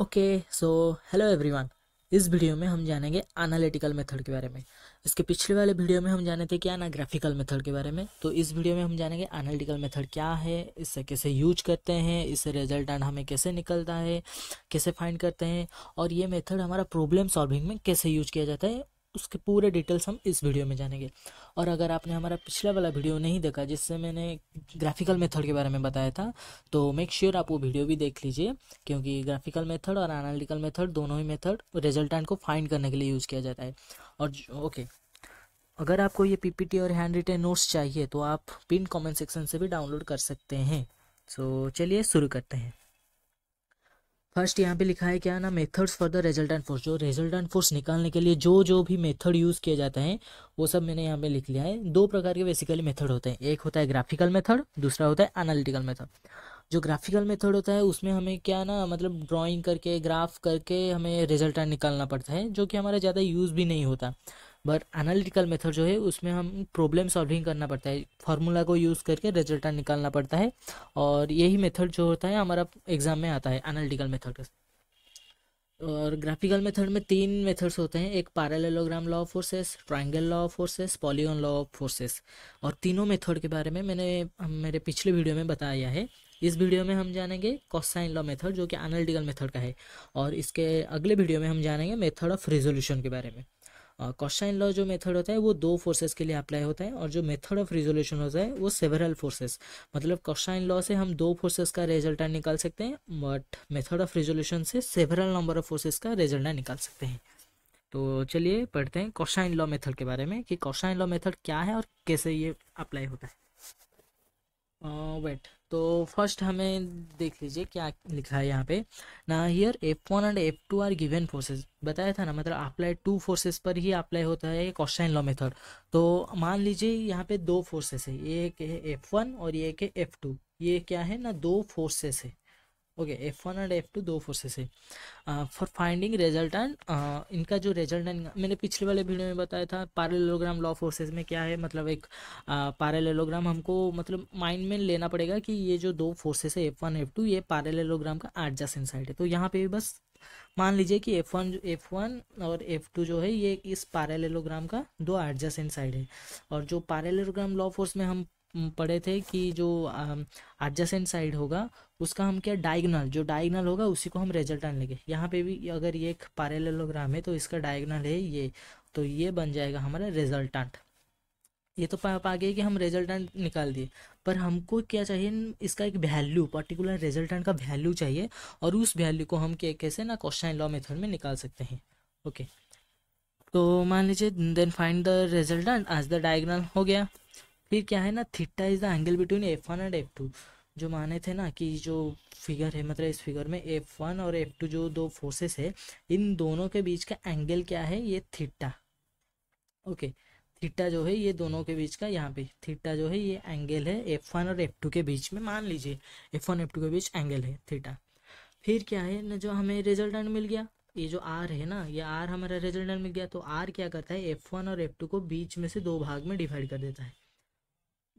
okay so hello everyone इस video में हम जानेंगे एनालिटिकल मेथड के बारे में इसके पिछले वाले वीडियो में हम जाने थे क्या ना ग्राफिकल मेथड के बारे में तो इस वीडियो में हम जानेंगे एनालिटिकल मेथड क्या है इससे कैसे यूज करते हैं इससे रिजल्ट एंड हमें कैसे निकलता है कैसे फाइंड करते हैं और ये मेथड हमारा प्रॉब्लम सॉल्विंग में कैसे यूज किया जाता है उसके पूरे डिटेल्स हम इस वीडियो में जानेंगे और अगर आपने हमारा पिछला वाला वीडियो नहीं देखा जिससे मैंने ग्राफिकल मेथड के बारे में बताया था तो मेक श्योर sure आप वो वीडियो भी देख लीजिए क्योंकि ग्राफिकल मेथड और एनालिटिकल मेथड दोनों ही मेथड रिजल्टेंट को फाइंड करने के लिए यूज़ किया जाता है और ओके अगर आपको ये पी और हैंड रिटेन नोट्स चाहिए तो आप पिन कॉमेंट सेक्शन से भी डाउनलोड कर सकते हैं सो चलिए शुरू करते हैं फर्स्ट यहाँ पे लिखा है क्या ना methods for the resultant force जो रिजल्ट एंड फोर्स निकालने के लिए जो जो भी मेथड यूज़ किया जाता है वो सब मैंने यहाँ पे लिख लिया है दो प्रकार के बेसिकली मेथड होते हैं एक होता है ग्राफिकल मेथड दूसरा होता है एनालिटिकल मेथड जो ग्राफिकल मेथड होता है उसमें हमें क्या ना मतलब ड्राइंग करके ग्राफ करके हमें रिजल्ट निकालना पड़ता है जो कि हमारा ज़्यादा यूज़ भी नहीं होता बट एनालिटिकल मेथड जो है उसमें हम प्रॉब्लम सॉल्विंग करना पड़ता है फार्मूला को यूज़ करके रिजल्ट निकालना पड़ता है और यही मेथड जो होता है हमारा एग्जाम में आता है एनालिटिकल मेथड का और ग्राफिकल मेथड में तीन मेथड्स होते हैं एक parallelogram law of forces triangle law of forces polygon law of forces और तीनों मेथड के बारे में मैंने मेरे पिछले वीडियो में बताया है इस वीडियो में हम जानेंगे कॉसाइन लॉ मेथड जो कि एनालिटिकल मेथड का है और इसके अगले वीडियो में हम जानेंगे मेथड ऑफ रेजोल्यूशन के बारे में कॉशाइन लॉ जो मेथड होता है वो दो फोर्सेस के लिए अप्लाई होता है और जो मेथड ऑफ रिजोल्यूशन होता है वो सेवरल फोर्सेस मतलब कॉशाइन लॉ से हम दो फोर्सेस का रिजल्ट निकाल सकते हैं बट मेथड ऑफ रिजोल्यूशन से सेवरल नंबर ऑफ फोर्सेस का रिजल्ट निकाल सकते हैं तो चलिए पढ़ते हैं कॉशाइन लॉ मेथड के बारे में कि कॉशाइन लॉ मेथड क्या है और कैसे ये अप्लाई होता है वेट uh, तो फर्स्ट हमें देख लीजिए क्या लिखा है यहाँ पे ना here F one and F two are given forces बताया था ना मतलब अप्लाई टू फोर्सेस पर ही अप्लाई होता है कॉस्टाइन लॉ मेथड तो मान लीजिए यहाँ पे दो फोर्सेस है एक है एफ वन और ये एक है एफ टू ये क्या है ना दो फोर्सेस है okay F one and F two दो फोर्सेस है फॉर फाइंडिंग रिजल्ट एंड इनका जो रिजल्ट एंड मैंने पिछले वाले वीडियो में बताया था पैरेललोग्राम लॉ फोर्सेस में क्या है मतलब एक पैरेललोग्राम हमको मतलब माइंड में लेना पड़ेगा कि ये जो दो फोर्सेस है एफ वन एफ टू ये पैरेललोग्राम का एडजसेंट साइड है तो यहाँ पे भी बस मान लीजिए कि एफ वन एफ वन और एफ टू जो है ये इस पैरेललोग्राम का दो एडजसेंट साइड है और जो पैरेललोग्राम लॉ फोर्स में हम पढ़े थे कि जो एडजेंट साइड होगा उसका हम क्या डायगनल जो डायगनल होगा उसी को हम रेजल्ट आने लेंगे यहाँ पे भी अगर ये एक पैरेललोग्राम है तो इसका डायगनल है ये तो ये बन जाएगा हमारा रेजल्टेंट ये तो पा पा गए कि हम रेजल्टेंट निकाल दिए पर हमको क्या चाहिए इसका एक वैल्यू पर्टिकुलर रेजल्टेंट का वैल्यू चाहिए और उस वैल्यू को हम क्या कैसे ना क्वेश्चन लॉ मेथड में निकाल सकते हैं ओके तो मान लीजिए then find the resultant as the diagonal हो गया फिर क्या है ना theta is the angle between F one and F two जो माने थे ना कि जो फिगर है मतलब इस फिगर में एफ वन और एफ टू जो दो फोर्सेस है इन दोनों के बीच का एंगल क्या है ये थीटा ओके थीटा जो है ये दोनों के बीच का यहाँ पे थीटा जो है ये एंगल है एफ वन और एफ टू के बीच में मान लीजिए एफ वन एफ टू के बीच एंगल है थीटा फिर क्या है ना जो हमें रिजल्टेंट मिल गया ये जो आर है ना ये आर हमारा रिजल्टेंट मिल गया तो आर क्या करता है एफ वन और एफ टू को बीच में से दो भाग में डिवाइड कर देता है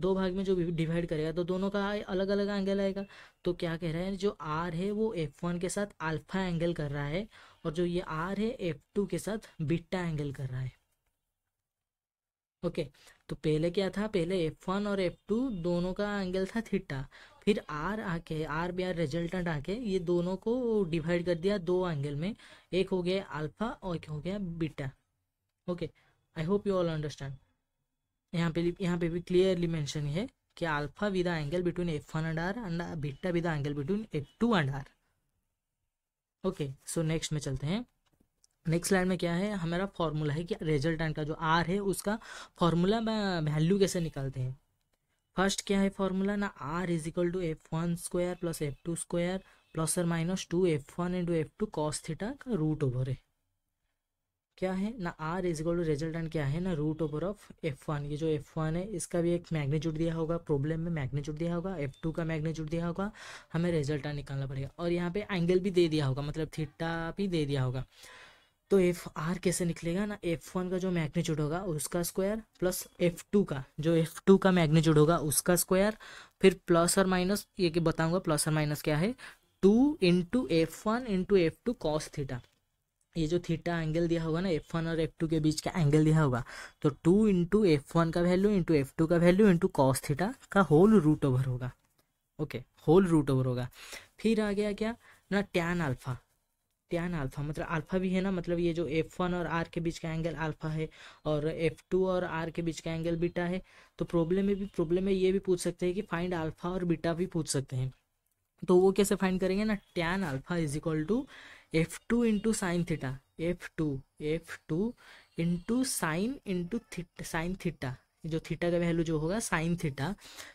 दो भाग में जो डिवाइड करेगा तो दोनों का अलग अलग एंगल आएगा तो क्या कह रहा है जो आर है वो एफ वन के साथ अल्फा एंगल कर रहा है और जो ये आर है एफ टू के साथ बीटा एंगल कर रहा है ओके तो पहले क्या था पहले एफ वन और एफ टू दोनों का एंगल था थीटा फिर आर आके आर बी आर रिजल्टेंट आके ये दोनों को डिवाइड कर दिया दो एंगल में एक हो गया अल्फा और एक हो गया beta okay I hope you all understand यहाँ पे यहाँ पे भी क्लियरली मेंशन है कि alpha with angle between F one and R and beta with angle between F two and R okay so next में चलते हैं नेक्स्ट लाइन में क्या है हमारा फॉर्मूला है कि रिजल्टेंट का जो आर है उसका फॉर्मूला वैल्यू कैसे निकालते हैं फर्स्ट क्या है फॉर्मूला ना R is equal to F one square plus F two square plus और minus two F one into F two cos theta का रूट ओवर है क्या है ना R is equal to resultant क्या है ना root over of F one ये जो एफ वन है इसका भी एक मैग्नीट्यूड दिया होगा प्रॉब्लम में मैग्नीट्यूड दिया होगा एफ टू का मैग्नीट्यूड दिया होगा हमें रिजल्टेंट निकालना पड़ेगा और यहाँ पे एंगल भी दे दिया होगा मतलब थीटा भी दे दिया होगा तो एफ आर कैसे निकलेगा ना एफ वन का जो मैग्नीट्यूड होगा उसका स्क्वायर प्लस एफ टू का जो एफ टू का मैग्नीट्यूड होगा उसका स्क्वायर फिर प्लस और माइनस ये बताऊंगा प्लस और माइनस क्या है two into F one into F two cos theta ये जो थीटा एंगल दिया होगा ना एफ वन और एफ टू के बीच का एंगल दिया होगा तो टू इंटू एफ वन का वैल्यू इंटू एफ टू का वैल्यू इंटू कॉस थीटा का होल रूट ओवर होगा ओके होल रूट ओवर होगा फिर आ गया क्या ना टैन अल्फ़ा टैन अल्फ़ा मतलब अल्फ़ा भी है ना मतलब ये जो एफ वन और आर के बीच का एंगल अल्फ़ा है और एफ टू और आर के बीच का एंगल बीटा है तो प्रॉब्लम में भी प्रॉब्लम में ये भी पूछ सकते हैं कि फाइंड अल्फ़ा और बीटा भी पूछ सकते हैं तो वो कैसे फाइंड करेंगे ना tan alpha is equal to F two into sine theta F two F two into sine into theta sine theta जो थीटा का वैल्यू जो होगा साइन थीटा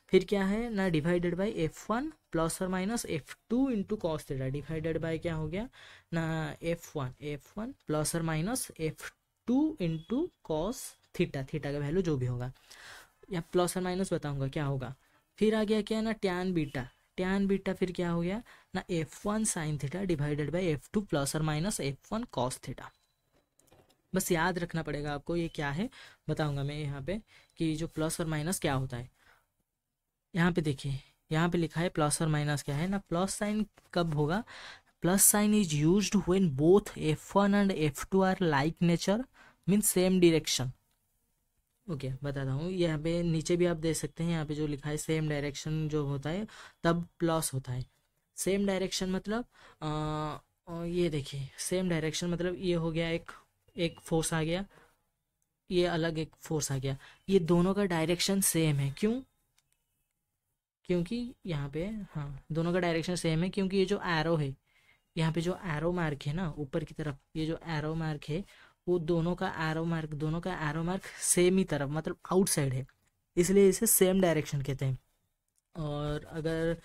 फिर क्या है ना divided by F one plus और minus F two into cos theta divided by क्या हो गया ना F one F one plus और minus F two into cos theta theta का वैल्यू जो भी होगा या प्लस और माइनस बताऊंगा क्या होगा फिर आ गया क्या है ना टैन बीटा टैन बीटा फिर क्या हो गया ना F one sine theta divided by F two plus और minus F one cos theta बस याद रखना पड़ेगा आपको ये क्या है बताऊंगा मैं यहाँ पे कि जो प्लस और माइनस क्या होता है यहाँ पे देखिए यहाँ पे लिखा है प्लस और माइनस क्या है ना प्लस साइन कब होगा plus sign is used when both F one and F two are like nature means same direction okay okay, बताता हूँ यहाँ पे नीचे भी आप देख सकते हैं यहाँ पे जो लिखा है सेम डायरेक्शन जो होता है तब प्लस होता है सेम डायरेक्शन मतलब आ, ये देखिए सेम डायरेक्शन मतलब ये हो गया एक एक फोर्स आ गया ये अलग एक फोर्स आ गया ये दोनों का डायरेक्शन सेम है क्यों क्योंकि यहाँ पे हाँ दोनों का डायरेक्शन सेम है क्योंकि ये जो एरो है यहाँ पे जो एरो मार्क है ना ऊपर की तरफ ये जो एरो मार्क है वो दोनों का एरो मार्क दोनों का एरो मार्क सेम ही तरफ मतलब आउटसाइड है इसलिए इसे सेम डायरेक्शन कहते हैं और अगर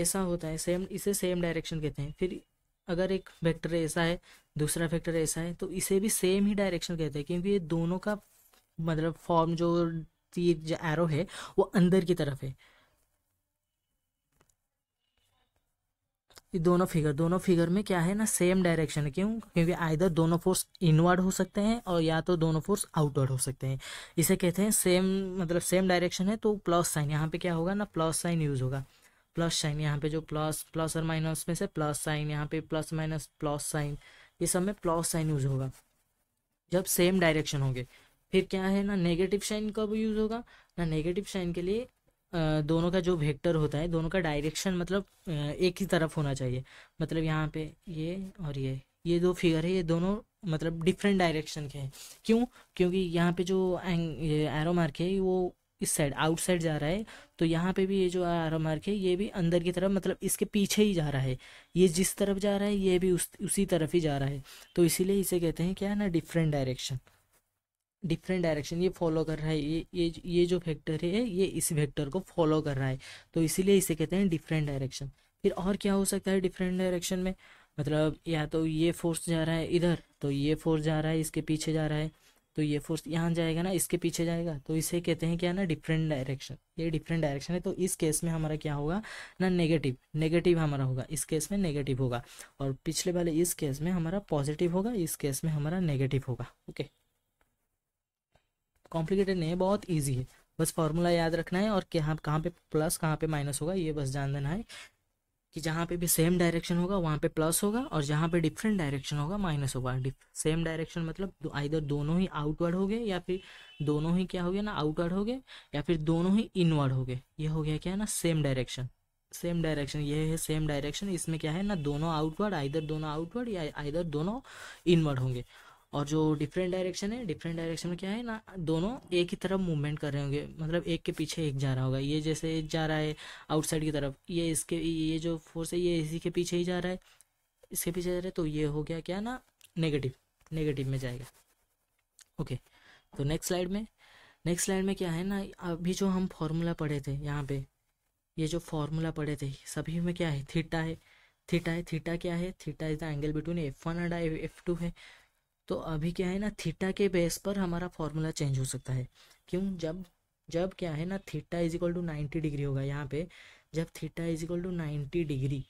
ऐसा होता है सेम इसे सेम डायरेक्शन कहते हैं फिर अगर एक वेक्टर ऐसा है दूसरा वेक्टर ऐसा है तो इसे भी सेम ही डायरेक्शन कहते हैं क्योंकि ये दोनों का मतलब फॉर्म जो तीर जो एरो है वो अंदर की तरफ है ये दोनों फिगर दोनों फिगर में क्या है ना सेम डायरेक्शन है क्यों क्योंकि आइधर दोनों फोर्स इनवर्ड हो सकते हैं और या तो दोनों फोर्स आउटवर्ड हो सकते हैं इसे कहते हैं सेम मतलब सेम डायरेक्शन है तो प्लस साइन यहाँ पे क्या होगा ना प्लस साइन यूज होगा प्लस साइन यहाँ पे जो प्लस प्लस और माइनस में से प्लस साइन यहाँ पे प्लस माइनस प्लस साइन ये सब में प्लस साइन यूज होगा जब सेम डायरेक्शन होंगे फिर क्या है ना नेगेटिव साइन कब यूज होगा ना नेगेटिव साइन के लिए दोनों का जो वेक्टर होता है दोनों का डायरेक्शन मतलब एक ही तरफ होना चाहिए मतलब यहाँ पे ये और ये ये दो फिगर है ये दोनों मतलब डिफरेंट डायरेक्शन के हैं क्यों क्योंकि यहाँ पे जो एंग एरो मार्क है वो इस साइड आउट साइड जा रहा है तो यहाँ पे भी ये जो एरो मार्क है ये भी अंदर की तरफ मतलब इसके पीछे ही जा रहा है ये जिस तरफ जा रहा है ये भी उस उसी तरफ ही जा रहा है तो इसीलिए इसे कहते हैं क्या है ना डिफरेंट डायरेक्शन डिफरेंट डायरेक्शन ये फॉलो कर रहा है ये ये ये जो वेक्टर है ये इस वेक्टर को फॉलो कर रहा है तो इसीलिए इसे कहते हैं डिफरेंट डायरेक्शन फिर और क्या हो सकता है डिफरेंट डायरेक्शन में मतलब या तो ये फोर्स जा रहा है इधर तो ये फोर्स जा रहा है इसके पीछे जा रहा है तो ये फोर्स यहाँ जाएगा ना इसके पीछे जाएगा तो इसे कहते हैं क्या ना डिफरेंट डायरेक्शन ये डिफरेंट डायरेक्शन है तो इस केस में हमारा क्या होगा ना नेगेटिव नेगेटिव हमारा होगा इस केस में नेगेटिव होगा और पिछले वाले इस केस में हमारा पॉजिटिव होगा इस केस में हमारा नेगेटिव होगा ओके कॉम्प्लिकेटेड नहीं है बहुत ईजी है बस फार्मूला याद रखना है और कहाँ कहाँ पे प्लस कहाँ पे माइनस होगा ये बस जान देना है कि जहाँ पे भी सेम डायरेक्शन होगा वहाँ पे प्लस होगा और जहाँ पे डिफरेंट डायरेक्शन होगा माइनस होगा सेम डायरेक्शन मतलब इधर दोनों ही आउटवर्ड हो गए या फिर दोनों ही क्या हो गया ना आउटवर्ड हो गए या फिर दोनों ही इनवर्ड हो गए ये हो गया क्या है ना सेम डायरेक्शन सेम डायरेक्शन ये है सेम डायरेक्शन इसमें क्या है ना दोनों आउटवर्ड आइधर दोनों आउटवर्ड या आइधर दोनों इनवर्ड होंगे और जो डिफरेंट डायरेक्शन है डिफरेंट डायरेक्शन में क्या है ना दोनों एक ही तरफ मूवमेंट कर रहे होंगे मतलब एक के पीछे एक जा रहा होगा ये जैसे जा रहा है आउटसाइड की तरफ ये इसके ये जो फोर्स है ये इसी के पीछे ही जा रहा है इसके पीछे जा रहा है तो ये हो गया क्या ना नेगेटिव नेगेटिव में जाएगा ओके तो नेक्स्ट स्लाइड में नेक्स्ट स्लाइड में क्या है ना अभी जो हम फॉर्मूला पढ़े थे यहाँ पे ये जो फॉर्मूला पढ़े थे सभी में क्या है थीटा है थीटा है थीटा क्या है theta is the angle between F one and F two है तो अभी क्या है ना थीटा के बेस पर हमारा फॉर्मूला चेंज हो सकता है क्यों जब जब क्या है ना theta is equal to ninety degree होगा यहाँ पे जब theta is equal to ninety degree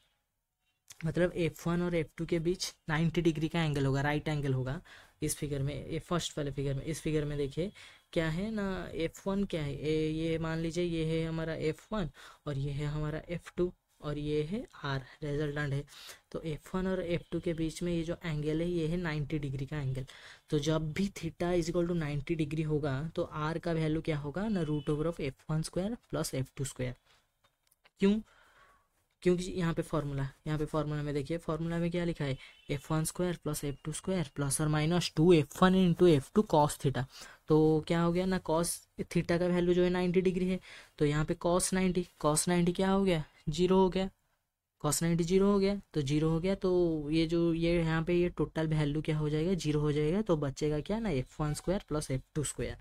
मतलब एफ वन और एफ टू के बीच नाइन्टी डिग्री का एंगल होगा राइट एंगल होगा इस फिगर में ये फर्स्ट वाले फिगर में इस फिगर में देखिए क्या है ना एफ वन क्या है ए, ये मान लीजिए ये है हमारा एफ वन और ये है हमारा एफ टू और ये है आर रेजल्टेंट है तो एफ वन और एफ टू के बीच में ये जो एंगल है ये है नाइन्टी डिग्री का एंगल तो जब भी theta is equal to ninety degree होगा तो आर का वैल्यू क्या होगा ना root over of F one square plus F two square क्यों क्योंकि यहाँ पे फार्मूला यहाँ पे फार्मूला में देखिए फार्मूला में क्या लिखा है F one square plus F two square plus और minus two F one into F two cos theta तो क्या हो गया ना कॉस थीटा का वैल्यू जो है नाइन्टी डिग्री है तो यहाँ पे कॉस नाइन्टी कॉस नाइन्टी क्या हो गया जीरो हो गया कॉस नाइन्टी जीरो हो गया तो जीरो हो गया तो ये जो ये यहाँ पे ये टोटल वैल्यू क्या हो जाएगा जीरो हो जाएगा तो बचेगा क्या ना F one square plus F two square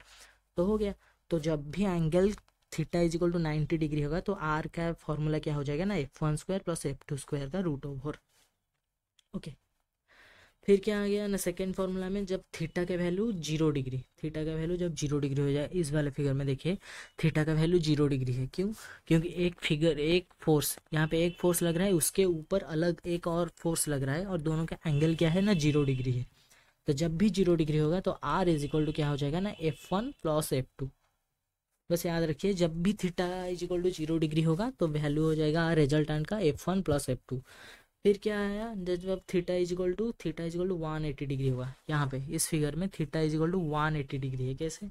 तो हो गया तो जब भी angle theta is equal to ninety degree होगा तो आर का फॉर्मूला क्या हो जाएगा ना F one square plus F two square का रूट ओवर ओके फिर क्या आ गया ना सेकेंड फार्मूला में जब थीटा का वैल्यू जीरो डिग्री थीटा का वैल्यू जब जीरो डिग्री हो जाए इस वाले फिगर में देखिए थीटा का वैल्यू जीरो डिग्री है क्यों क्योंकि एक फिगर एक फोर्स यहाँ पे एक फोर्स लग रहा है उसके ऊपर अलग एक और फोर्स लग रहा है और दोनों का एंगल क्या है ना जीरो डिग्री है तो जब भी जीरो डिग्री होगा तो आर इज इक्वल टू क्या हो जाएगा ना F one plus F two बस याद रखिए जब भी theta is equal to zero degree होगा तो वैल्यू हो जाएगा रेजल्टेंट का F one plus F two फिर क्या आया जब theta is equal to theta is equal to one eighty degree होगा यहाँ पे इस फिगर में theta is equal to one eighty degree है कैसे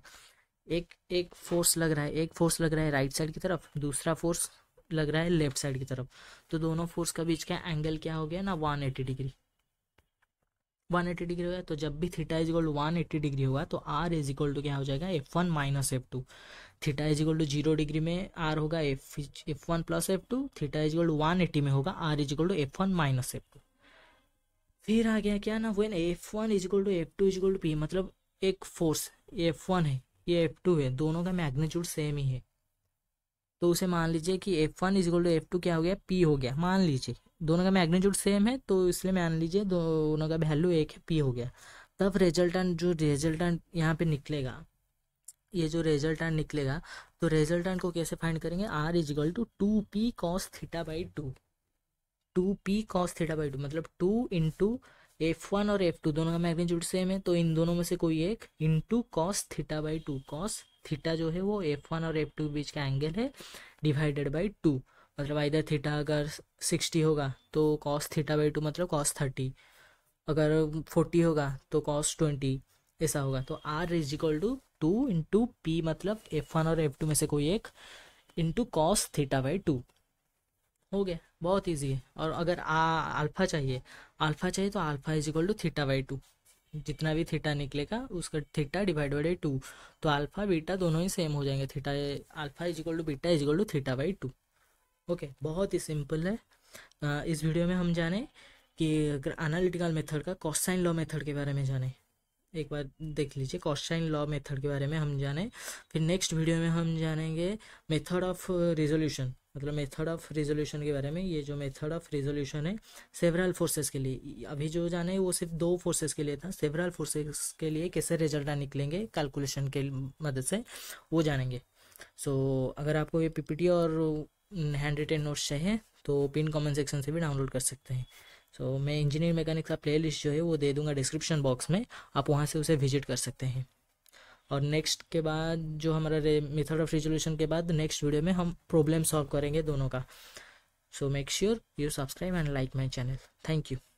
एक एक फोर्स लग रहा है एक फोर्स लग रहा है राइट साइड की तरफ दूसरा फोर्स लग रहा है लेफ्ट साइड की तरफ तो दोनों फोर्स का बीच का एंगल क्या हो गया ना one eighty degree one eighty degree होगा तो जब भी theta is equal to one eighty degree होगा तो आर इज इक्वल टू क्या हो जाएगा F one minus F two theta is equal to zero degree में आर होगा F F one plus F two theta is equal to one eighty में होगा R is equal to F one minus F two फिर आ गया क्या ना when F one is equal to F two is equal to P मतलब एक force F one है ये एफ टू है दोनों का मैग्नीट्यूड सेम ही है तो उसे मान लीजिए कि F one is equal to F two क्या हो गया पी हो गया मान लीजिए दोनों का मैग्नीट्यूड सेम है तो इसलिए मान लीजिए दोनों का वैल्यू एक है पी हो गया तब रिजल्टेंट जो रिजल्टेंट यहाँ पे निकलेगा ये जो रेजल्टेंट निकलेगा तो रेजल्ट को कैसे फाइंड करेंगे R is equal to two P cos theta by two two P cos theta by two मतलब टू इंटू एफ वन और एफ टू दोनों का मैग्नीट्यूड सेम है तो इन दोनों में से कोई एक into cos theta by two cos theta जो है वो एफ वन और एफ टू के बीच का एंगल है डिवाइडेड बाई टू मतलब आइधर थीटा अगर सिक्सटी होगा तो कॉस थीटा बाई टू मतलब कॉस थर्टी अगर फोर्टी होगा तो कॉस ट्वेंटी ऐसा होगा तो R is equal to two into P मतलब एफ वन और एफ टू में से कोई एक into cos theta by two हो गया बहुत इजी है और अगर अल्फा चाहिए अल्फा चाहिए तो alpha is equal to theta by two जितना भी थीटा निकलेगा उसका थीटा डिवाइड बाई टू तो अल्फा बीटा दोनों ही सेम हो जाएंगे theta alpha is equal to beta is equal to theta by two okay बहुत ही सिंपल है इस वीडियो में हम जाने कि अगर एनालिटिकल मेथड का कॉसाइन लॉ मेथड के बारे में जाने एक बार देख लीजिए कॉस्टाइन लॉ मेथड के बारे में हम जाने फिर नेक्स्ट वीडियो में हम जानेंगे मेथड ऑफ रिजोल्यूशन मतलब मेथड ऑफ रिजोल्यूशन के बारे में ये जो मेथड ऑफ रिजोल्यूशन है सेवरल फोर्सेस के लिए अभी जो जाने वो सिर्फ दो फोर्सेस के लिए था सेवरल फोर्सेस के लिए कैसे रिजल्ट निकलेंगे कैलकुलेशन के मदद से वो जानेंगे सो so, अगर आपको ये पीपीटी और हैंड रिटेन नोट्स चाहिए तो पिन कमेंट सेक्शन से भी डाउनलोड कर सकते हैं सो so, मैं इंजीनियरिंग मैकेनिक्स का प्लेलिस्ट जो है वो दे दूंगा डिस्क्रिप्शन बॉक्स में आप वहाँ से उसे विजिट कर सकते हैं और नेक्स्ट के बाद जो हमारा मेथड ऑफ रिजोल्यूशन के बाद नेक्स्ट वीडियो में हम प्रॉब्लम सॉल्व करेंगे दोनों का so make sure you subscribe and like my channel thank you